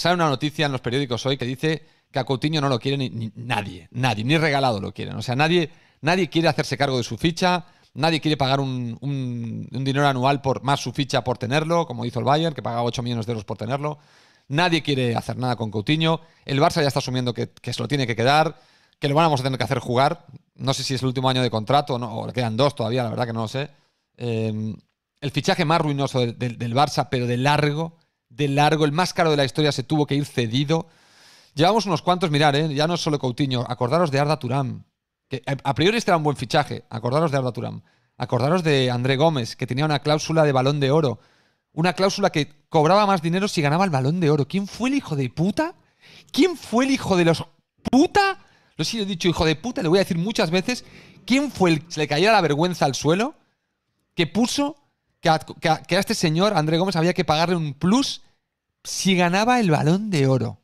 Sale una noticia en los periódicos hoy que dice que a Coutinho no lo quiere nadie, nadie, ni regalado lo quieren. O sea, nadie, nadie quiere hacerse cargo de su ficha, nadie quiere pagar un, dinero anual por más su ficha por tenerlo, como hizo el Bayern, que pagaba 8 millones de euros por tenerlo. Nadie quiere hacer nada con Coutinho. El Barça ya está asumiendo que, se lo tiene que quedar, que lo vamos a tener que hacer jugar. No sé si es el último año de contrato o le quedan dos todavía, la verdad que no lo sé. Eh, el fichaje más ruinoso del Barça, pero de largo, de largo, el más caro de la historia, se tuvo que ir cedido. Llevamos unos cuantos, mirar, ¿eh? ya no solo Coutinho, acordaros de Arda turán que eh, a priori este era un buen fichaje, acordaros de Arda turán acordaros de André Gómez, que tenía una cláusula de balón de oro, una cláusula que cobraba más dinero si ganaba el balón de oro. ¿Quién fue el hijo de puta? ¿Quién fue el hijo de los puta? Lo he dicho hijo de puta, le voy a decir muchas veces. ¿Quién fue el que se le cayó la vergüenza al suelo que puso que a, que a este señor, André Gómez, había que pagarle un plus si ganaba el balón de oro